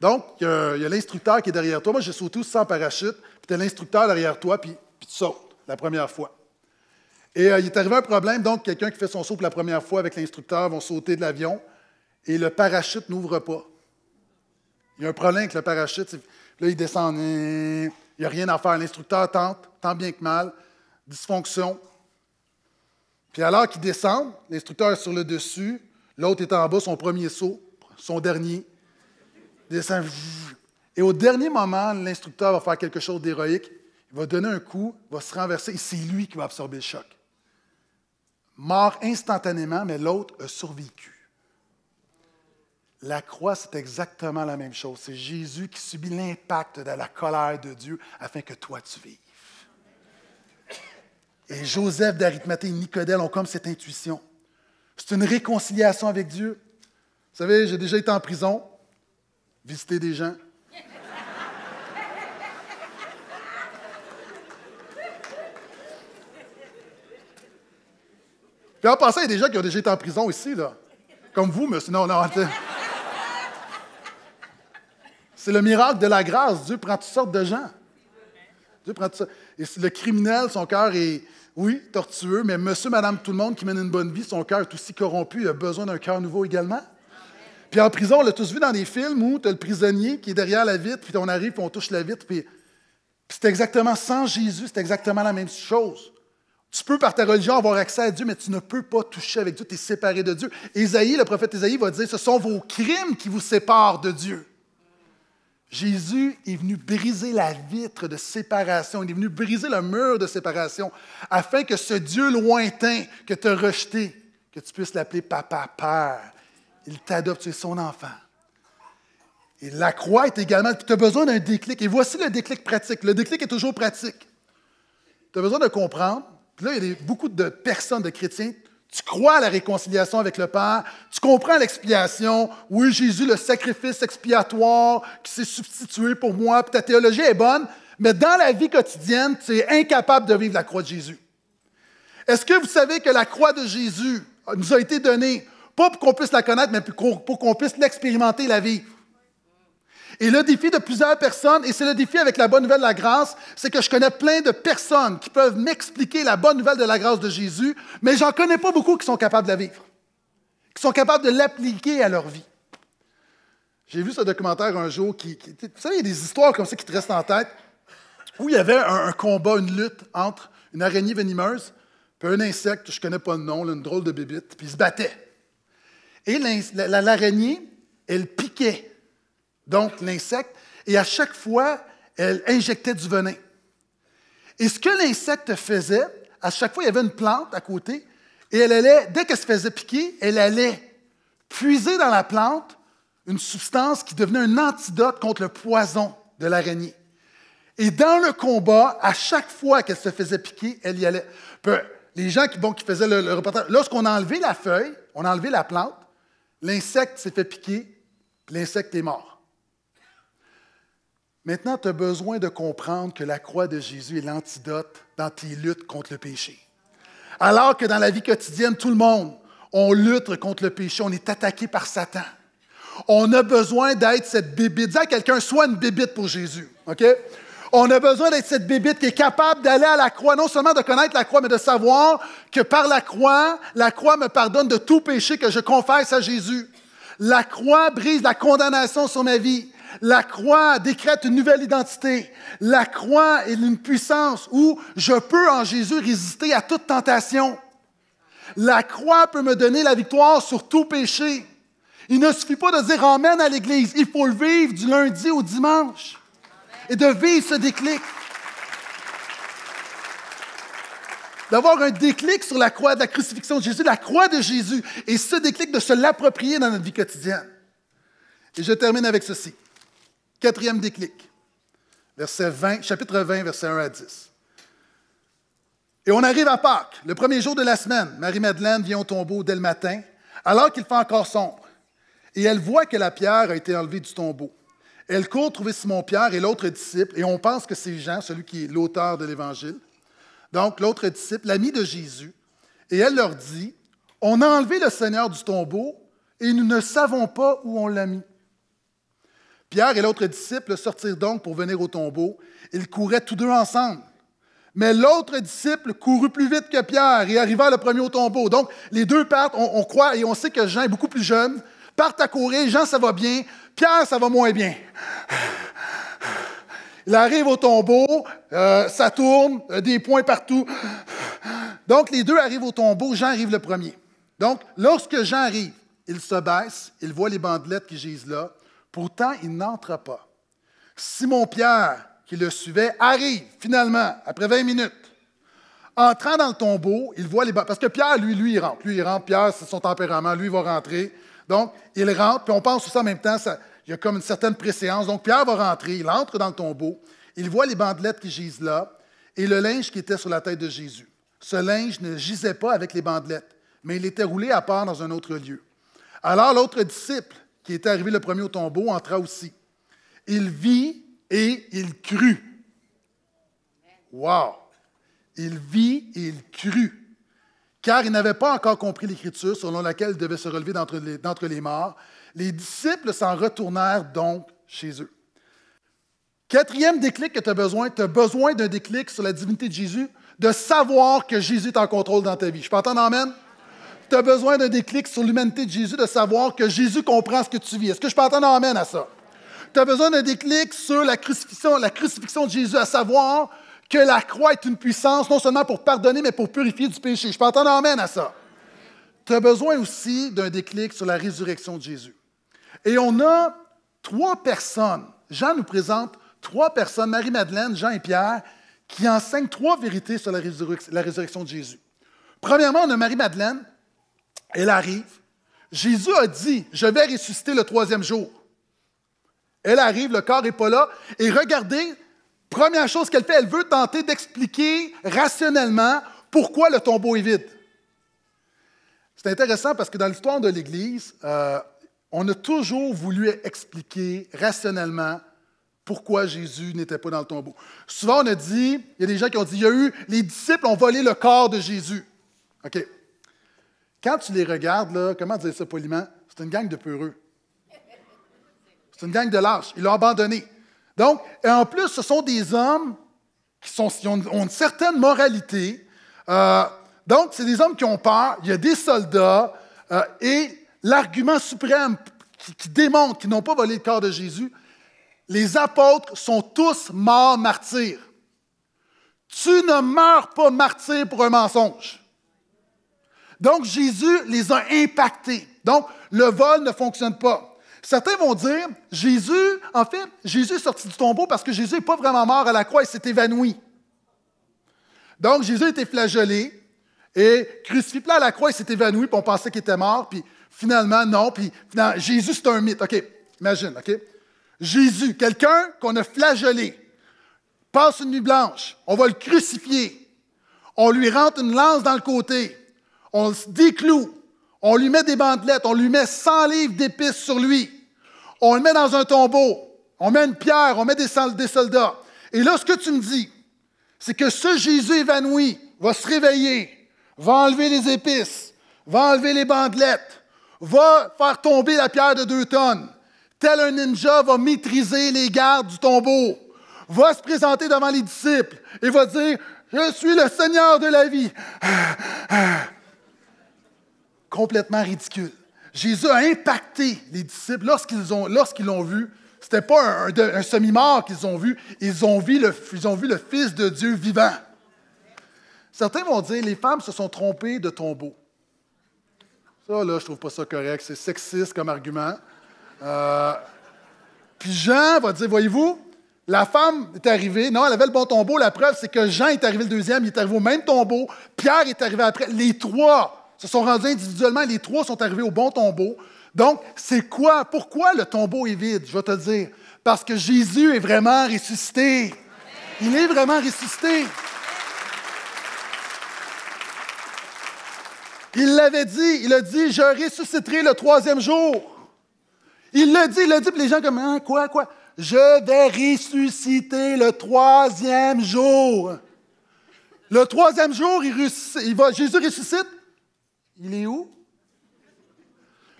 Donc, il y a l'instructeur qui est derrière toi. Moi, j'ai sauté sans parachute. Puis, tu as l'instructeur derrière toi, puis, tu sautes la première fois. Et euh, il est arrivé un problème. Donc, quelqu'un qui fait son saut pour la première fois avec l'instructeur va sauter de l'avion et le parachute n'ouvre pas. Il y a un problème avec le parachute. Là, il descend. Il n'y a rien à faire. L'instructeur tente, tant bien que mal. Dysfonction. Puis alors qu'il descend, l'instructeur est sur le dessus, l'autre est en bas, son premier saut, son dernier. Descend. Et au dernier moment, l'instructeur va faire quelque chose d'héroïque. Il va donner un coup, va se renverser, et c'est lui qui va absorber le choc. Mort instantanément, mais l'autre a survécu. La croix, c'est exactement la même chose. C'est Jésus qui subit l'impact de la colère de Dieu afin que toi tu vives. Et Joseph d'Arimathée et Nicodèle ont comme cette intuition. C'est une réconciliation avec Dieu. Vous savez, j'ai déjà été en prison, visiter des gens. Puis en passant, il y a des gens qui ont déjà été en prison ici, là. Comme vous, monsieur. Non, non, C'est le miracle de la grâce. Dieu prend toutes sortes de gens. Dieu prend le criminel, son cœur est, oui, tortueux, mais monsieur, madame, tout le monde qui mène une bonne vie, son cœur est aussi corrompu, il a besoin d'un cœur nouveau également. Puis en prison, on l'a tous vu dans des films où tu as le prisonnier qui est derrière la vitre, puis on arrive, puis on touche la vitre, puis, c'est exactement sans Jésus, c'est exactement la même chose. Tu peux, par ta religion, avoir accès à Dieu, mais tu ne peux pas toucher avec Dieu, tu es séparé de Dieu. Isaïe, le prophète Isaïe, va dire, ce sont vos crimes qui vous séparent de Dieu. Jésus est venu briser la vitre de séparation, il est venu briser le mur de séparation, afin que ce Dieu lointain que tu as rejeté, que tu puisses l'appeler Papa, Père, il t'adopte, tu es son enfant. Et la croix est également, tu as besoin d'un déclic. Et voici le déclic pratique. Le déclic est toujours pratique. Tu as besoin de comprendre. là, il y a beaucoup de personnes, de chrétiens, tu crois à la réconciliation avec le Père, tu comprends l'expiation. Oui, Jésus, le sacrifice expiatoire qui s'est substitué pour moi, puis ta théologie est bonne, mais dans la vie quotidienne, tu es incapable de vivre la croix de Jésus. Est-ce que vous savez que la croix de Jésus nous a été donnée, pas pour qu'on puisse la connaître, mais pour qu'on puisse l'expérimenter, la vie et le défi de plusieurs personnes, et c'est le défi avec la bonne nouvelle de la grâce, c'est que je connais plein de personnes qui peuvent m'expliquer la bonne nouvelle de la grâce de Jésus, mais j'en connais pas beaucoup qui sont capables de la vivre, qui sont capables de l'appliquer à leur vie. J'ai vu ce documentaire un jour qui, vous savez, il y a des histoires comme ça qui te restent en tête, où il y avait un, combat, une lutte entre une araignée venimeuse et un insecte, je ne connais pas le nom, une drôle de bébite, puis ils se battaient. Et l'araignée, elle piquait donc l'insecte, et à chaque fois, elle injectait du venin. Et ce que l'insecte faisait, à chaque fois, il y avait une plante à côté, et elle allait, dès qu'elle se faisait piquer, elle allait puiser dans la plante une substance qui devenait un antidote contre le poison de l'araignée. Et dans le combat, à chaque fois qu'elle se faisait piquer, elle y allait. les gens qui, faisaient le, reportage, lorsqu'on a enlevé la feuille, on a enlevé la plante, l'insecte s'est fait piquer, l'insecte est mort. Maintenant, tu as besoin de comprendre que la croix de Jésus est l'antidote dans tes luttes contre le péché. Alors que dans la vie quotidienne, tout le monde, on lutte contre le péché, on est attaqué par Satan. On a besoin d'être cette bébite. Dis à quelqu'un, soit une bébite pour Jésus. OK? On a besoin d'être cette bébite qui est capable d'aller à la croix, non seulement de connaître la croix, mais de savoir que par la croix, la croix me pardonne de tout péché que je confesse à Jésus. La croix brise la condamnation sur ma vie. La croix décrète une nouvelle identité. La croix est une puissance où je peux en Jésus résister à toute tentation. La croix peut me donner la victoire sur tout péché. Il ne suffit pas de dire Amen à l'Église. Il faut le vivre du lundi au dimanche et de vivre ce déclic. D'avoir un déclic sur la croix de la crucifixion de Jésus, la croix de Jésus, et ce déclic de se l'approprier dans notre vie quotidienne. Et je termine avec ceci. Quatrième déclic, verset 20, chapitre 20, verset 1 à 10. Et on arrive à Pâques, le premier jour de la semaine. Marie-Madeleine vient au tombeau dès le matin, alors qu'il fait encore sombre. Et elle voit que la pierre a été enlevée du tombeau. Elle court trouver Simon-Pierre et l'autre disciple, et on pense que c'est Jean, celui qui est l'auteur de l'Évangile. Donc, l'autre disciple, l'ami de Jésus, et elle leur dit, On a enlevé le Seigneur du tombeau, et nous ne savons pas où on l'a mis. Pierre et l'autre disciple sortirent donc pour venir au tombeau. Ils couraient tous deux ensemble. Mais l'autre disciple courut plus vite que Pierre et arriva le premier au tombeau. Donc, les deux partent, on, croit et on sait que Jean est beaucoup plus jeune, partent à courir, Jean, ça va bien, Pierre, ça va moins bien. Il arrive au tombeau, euh, ça tourne, euh, des points partout. Donc, les deux arrivent au tombeau, Jean arrive le premier. Donc, lorsque Jean arrive, il se baisse, il voit les bandelettes qui gisent là, Pourtant, il n'entra pas. Simon-Pierre, qui le suivait, arrive finalement, après 20 minutes. Entrant dans le tombeau, il voit les... Parce que Pierre, lui, lui, il rentre. Lui, il rentre. Pierre, c'est son tempérament. Lui, il va rentrer. Donc, il rentre. Puis on pense ça, en même temps, ça, il y a comme une certaine préséance. Donc, Pierre va rentrer. Il entre dans le tombeau. Il voit les bandelettes qui gisent là et le linge qui était sur la tête de Jésus. Ce linge ne gisait pas avec les bandelettes, mais il était roulé à part dans un autre lieu. Alors l'autre disciple, qui était arrivé le premier au tombeau, entra aussi. Il vit et il crut. Wow! Il vit et il crut. Car il n'avait pas encore compris l'Écriture selon laquelle il devait se relever d'entre les, les morts. Les disciples s'en retournèrent donc chez eux. Quatrième déclic que tu as besoin, tu as besoin d'un déclic sur la divinité de Jésus, de savoir que Jésus est en contrôle dans ta vie. Je peux entendre Amen? tu as besoin d'un déclic sur l'humanité de Jésus, de savoir que Jésus comprend ce que tu vis. Est-ce que je peux entendre amène à ça? Tu as besoin d'un déclic sur la crucifixion, la crucifixion de Jésus, à savoir que la croix est une puissance non seulement pour pardonner, mais pour purifier du péché. Je peux entendre amène à ça. Tu as besoin aussi d'un déclic sur la résurrection de Jésus. Et on a trois personnes. Jean nous présente trois personnes, Marie-Madeleine, Jean et Pierre, qui enseignent trois vérités sur la, résurrection de Jésus. Premièrement, on a Marie-Madeleine elle arrive. Jésus a dit, je vais ressusciter le troisième jour. Elle arrive, le corps n'est pas là. Et regardez, première chose qu'elle fait, elle veut tenter d'expliquer rationnellement pourquoi le tombeau est vide. C'est intéressant parce que dans l'histoire de l'Église, euh, on a toujours voulu expliquer rationnellement pourquoi Jésus n'était pas dans le tombeau. Souvent, on a dit, il y a des gens qui ont dit, il y a eu, les disciples ont volé le corps de Jésus. OK, quand tu les regardes, là, comment dire ça poliment? C'est une gang de peureux. C'est une gang de lâches. Ils l'ont abandonné. Donc, et en plus, ce sont des hommes qui, ont, une certaine moralité. Euh, donc, c'est des hommes qui ont peur. Il y a des soldats. Euh, et l'argument suprême qui, qui démontre qu'ils n'ont pas volé le corps de Jésus, les apôtres sont tous morts martyrs. Tu ne meurs pas martyr pour un mensonge. Donc, Jésus les a impactés. Donc, le vol ne fonctionne pas. Certains vont dire, Jésus, en fait, Jésus est sorti du tombeau parce que Jésus n'est pas vraiment mort à la croix, il s'est évanoui. Donc, Jésus a été flagellé et crucifié à la croix, il s'est évanoui, puis on pensait qu'il était mort, puis finalement, non, puis Jésus, c'est un mythe. OK, imagine, OK? Jésus, quelqu'un qu'on a flagellé, passe une nuit blanche, on va le crucifier, on lui rentre une lance dans le côté, on le décloue, on lui met des bandelettes, on lui met 100 livres d'épices sur lui, on le met dans un tombeau, on met une pierre, on met des, soldats. Et là, ce que tu me dis, c'est que ce Jésus évanoui va se réveiller, va enlever les épices, va enlever les bandelettes, va faire tomber la pierre de deux tonnes. Tel un ninja va maîtriser les gardes du tombeau, va se présenter devant les disciples et va dire, je suis le Seigneur de la vie complètement ridicule. Jésus a impacté les disciples lorsqu'ils ont, lorsqu'ils l'ont vu. C'était pas un, semi-mort qu'ils ont vu. Ils ont vu, le, Fils de Dieu vivant. Certains vont dire les femmes se sont trompées de tombeau. Ça, là, je trouve pas ça correct. C'est sexiste comme argument. Euh, puis Jean va dire voyez-vous, la femme est arrivée. Non, elle avait le bon tombeau. La preuve, c'est que Jean est arrivé le deuxième. Il est arrivé au même tombeau. Pierre est arrivé après. Les trois se sont rendus individuellement. Les trois sont arrivés au bon tombeau. Donc, c'est quoi? Pourquoi le tombeau est vide? Je vais te dire. Parce que Jésus est vraiment ressuscité. Il est vraiment ressuscité. Il l'avait dit, il a dit, je ressusciterai le troisième jour. Il l'a dit, il l'a dit, puis les gens comme, hein, quoi, quoi? Je vais ressusciter le troisième jour. Le troisième jour, il, Jésus ressuscite, il est où?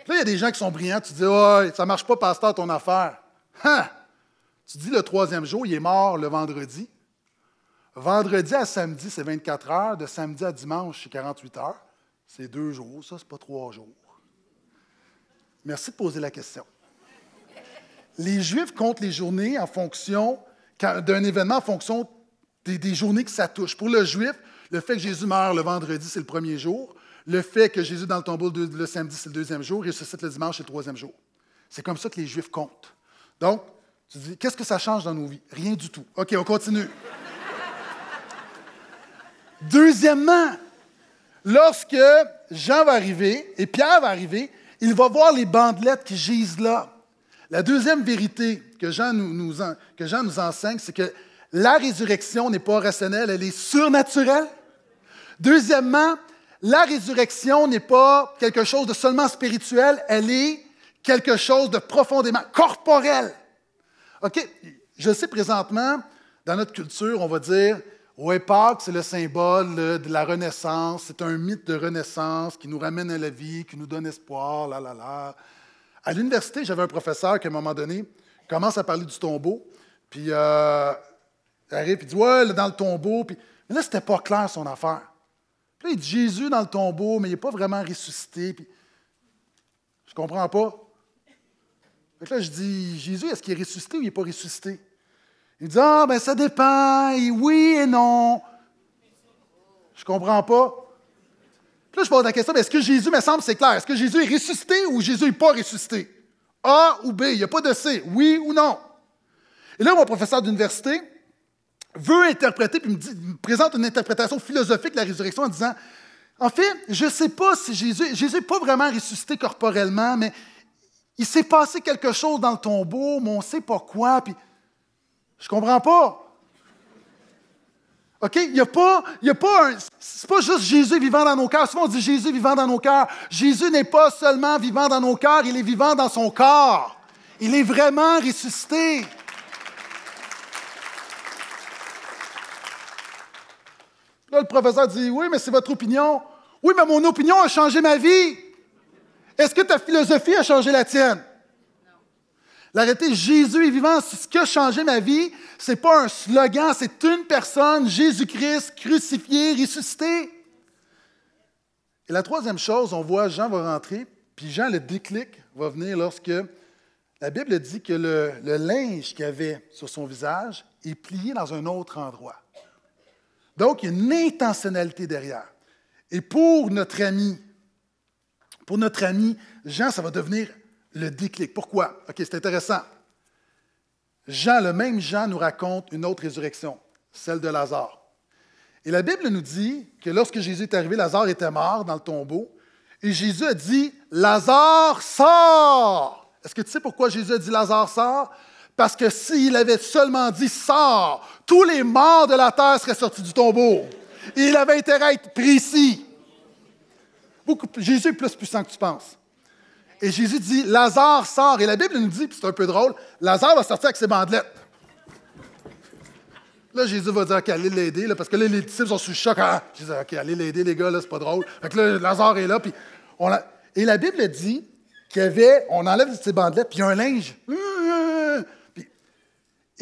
Là, il y a des gens qui sont brillants, tu dis, ça ne marche pas, pasteur, ton affaire. Hein? Tu dis le troisième jour, il est mort le vendredi. Vendredi à samedi, c'est 24 heures. De samedi à dimanche, c'est 48 heures. C'est deux jours, ça, c'est pas trois jours. Merci de poser la question. Les Juifs comptent les journées en fonction d'un événement en fonction des, des journées que ça touche. Pour le Juif, le fait que Jésus meurt le vendredi, c'est le premier jour. Le fait que Jésus dans le tombeau le, samedi, c'est le deuxième jour, et ressuscite le dimanche, c'est le troisième jour. C'est comme ça que les Juifs comptent. Donc, tu dis, qu'est-ce que ça change dans nos vies? Rien du tout. OK, on continue. Deuxièmement, lorsque Jean va arriver et Pierre va arriver, il va voir les bandelettes qui gisent là. La deuxième vérité que Jean que Jean nous enseigne, c'est que la résurrection n'est pas rationnelle, elle est surnaturelle. Deuxièmement, la résurrection n'est pas quelque chose de seulement spirituel, elle est quelque chose de profondément corporel. OK? Je sais présentement, dans notre culture, on va dire Ouais, Pâques, c'est le symbole de la renaissance, c'est un mythe de renaissance qui nous ramène à la vie, qui nous donne espoir, là, là, là. À l'université, j'avais un professeur qui, à un moment donné, commence à parler du tombeau, puis euh, arrive, puis dit Ouais, dans le tombeau, puis. Mais là, c'était pas clair son affaire il dit Jésus dans le tombeau, mais il n'est pas vraiment ressuscité. je ne comprends pas. là, je dis Jésus, est-ce qu'il est ressuscité ou il n'est pas ressuscité Il dit Ah, ben ça dépend, oui et non. Je ne comprends pas. Puis là, je pose la question, est-ce que Jésus, me semble, c'est clair, est-ce que Jésus est ressuscité ou Jésus n'est pas ressuscité? A ou B, il n'y a pas de C, oui ou non. Et là, mon professeur d'université, veut interpréter, puis me, présente une interprétation philosophique de la résurrection en disant, en fait, je ne sais pas si Jésus, Jésus n'est pas vraiment ressuscité corporellement, mais il s'est passé quelque chose dans le tombeau, mais on ne sait pas quoi, puis je ne comprends pas. OK? Il n'y a pas, il y a pas C'est pas juste Jésus vivant dans nos cœurs. Souvent, on dit Jésus vivant dans nos cœurs. Jésus n'est pas seulement vivant dans nos cœurs, il est vivant dans son corps. Il est vraiment ressuscité. le professeur dit Oui, mais c'est votre opinion. Oui, mais mon opinion a changé ma vie. Est-ce que ta philosophie a changé la tienne? Non. Jésus est vivant. Ce qui a changé ma vie, ce n'est pas un slogan, c'est une personne, Jésus-Christ, crucifié, ressuscité. Et la troisième chose, on voit Jean va rentrer, puis Jean, le déclic va venir lorsque la Bible dit que le, le linge qu'il avait sur son visage est plié dans un autre endroit. Donc, il y a une intentionnalité derrière. Et pour notre ami, pour notre ami Jean, ça va devenir le déclic. Pourquoi? OK, c'est intéressant. Jean, le même Jean, nous raconte une autre résurrection, celle de Lazare. Et la Bible nous dit que lorsque Jésus est arrivé, Lazare était mort dans le tombeau. Et Jésus a dit Lazare sort. Est-ce que tu sais pourquoi Jésus a dit Lazare sort? Parce que s'il avait seulement dit sort », tous les morts de la terre seraient sortis du tombeau. il avait intérêt à être précis. Beaucoup, Jésus est plus puissant que tu penses. Et Jésus dit Lazare sort. Et la Bible nous dit, puis c'est un peu drôle, Lazare va sortir avec ses bandelettes. Là, Jésus va dire qu'allez l'aider, parce que les disciples sont sous choc. Ah, Jésus dit OK, allez l'aider, les gars, là, c'est pas drôle. Fait que là, Lazare est là, Et la Bible dit qu'il y avait, on enlève ses bandelettes, puis il y a un linge. Hum, hum,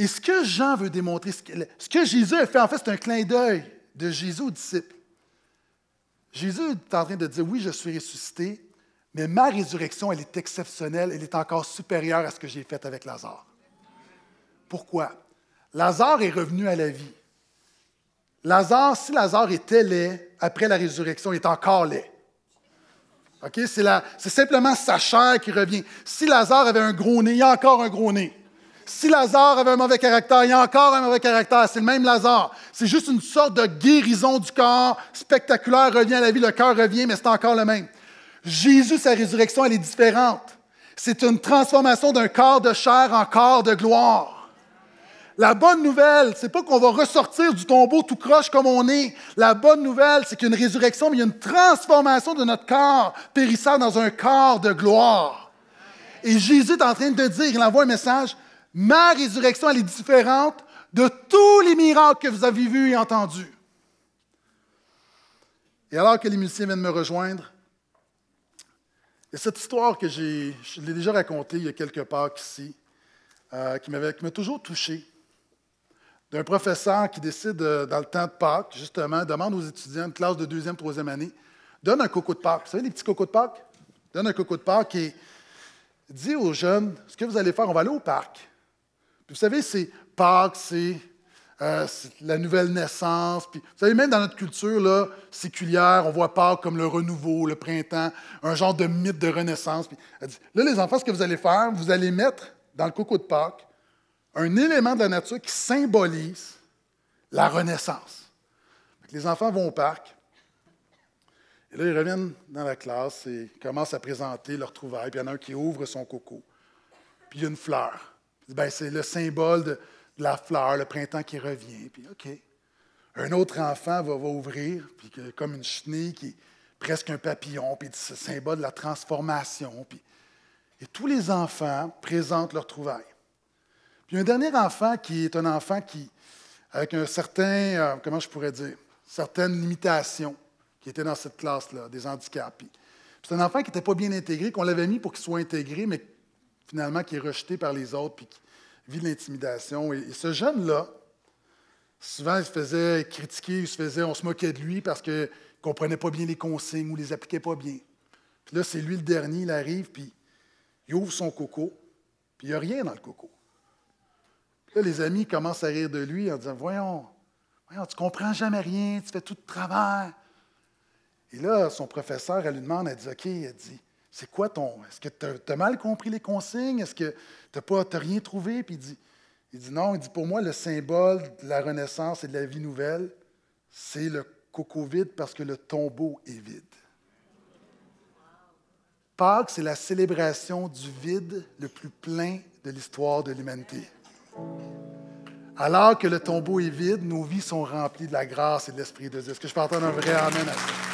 et ce que Jean veut démontrer, ce que Jésus a fait, en fait, c'est un clin d'œil de Jésus aux disciples. Jésus est en train de dire, oui, je suis ressuscité, mais ma résurrection, elle est exceptionnelle, elle est encore supérieure à ce que j'ai fait avec Lazare. Pourquoi? Lazare est revenu à la vie. Lazare, si Lazare était laid, après la résurrection, il est encore laid. Okay? C'est, c'est simplement sa chair qui revient. Si Lazare avait un gros nez, il y a encore un gros nez. Si Lazare avait un mauvais caractère, il y a encore un mauvais caractère, c'est le même Lazare. C'est juste une sorte de guérison du corps spectaculaire, revient à la vie, le cœur revient, mais c'est encore le même. Jésus, sa résurrection, elle est différente. C'est une transformation d'un corps de chair en corps de gloire. La bonne nouvelle, c'est pas qu'on va ressortir du tombeau tout croche comme on est. La bonne nouvelle, c'est qu'une résurrection, mais il y a une transformation de notre corps périssant dans un corps de gloire. Et Jésus est en train de dire, il envoie un message, ma résurrection, elle est différente de tous les miracles que vous avez vus et entendus. Et alors que les musiciens viennent me rejoindre, il y a cette histoire que j'ai, je l'ai déjà racontée il y a quelques part ici, euh, qui, m'avait, m'a toujours touché, d'un professeur qui décide, euh, dans le temps de Pâques, justement, demande aux étudiants de classe de deuxième, troisième année, donne un coco de parc. Vous savez, les petits cocos de Pâques? Donne un coco de Pâques et dit aux jeunes, ce que vous allez faire, on va aller au parc vous savez, c'est Pâques, c'est euh, la nouvelle naissance. vous savez, même dans notre culture là, séculière, on voit Pâques comme le renouveau, le printemps, un genre de mythe de renaissance. là, les enfants, ce que vous allez faire, vous allez mettre dans le coco de Pâques un élément de la nature qui symbolise la renaissance. les enfants vont au parc. Et là, ils reviennent dans la classe et commencent à présenter leur trouvaille. Puis il y en a un qui ouvre son coco. Puis il y a une fleur. Ben, c'est le symbole de, la fleur, le printemps qui revient. Puis, OK. Un autre enfant va, ouvrir, puis comme une chenille qui est presque un papillon, puis c'est le symbole de la transformation. et tous les enfants présentent leur trouvaille. Puis un dernier enfant qui est un enfant qui, avec un certain, euh, comment je pourrais dire, certaines limitations qui était dans cette classe-là, des handicaps. C'est un enfant qui n'était pas bien intégré, qu'on l'avait mis pour qu'il soit intégré, mais finalement, qui est rejeté par les autres, puis qui vit l'intimidation. Et, ce jeune-là, souvent, il se faisait critiquer, il se faisait, on se moquait de lui parce qu'il ne comprenait pas bien les consignes ou les appliquait pas bien. Puis là, c'est lui le dernier, il arrive, puis il ouvre son coco, puis il n'y a rien dans le coco. Puis là, les amis commencent à rire de lui en disant Voyons, voyons tu ne comprends jamais rien, tu fais tout de travers. Et là, son professeur, elle lui demande, elle dit OK, elle dit c'est quoi ton. Est-ce que tu as, mal compris les consignes? Est-ce que tu n'as rien trouvé? Puis il dit, il dit non, il dit pour moi, le symbole de la renaissance et de la vie nouvelle, c'est le coco vide parce que le tombeau est vide. Pâques, c'est la célébration du vide le plus plein de l'histoire de l'humanité. Alors que le tombeau est vide, nos vies sont remplies de la grâce et de l'Esprit de Dieu. Est-ce que je peux entendre un vrai Amen à ça?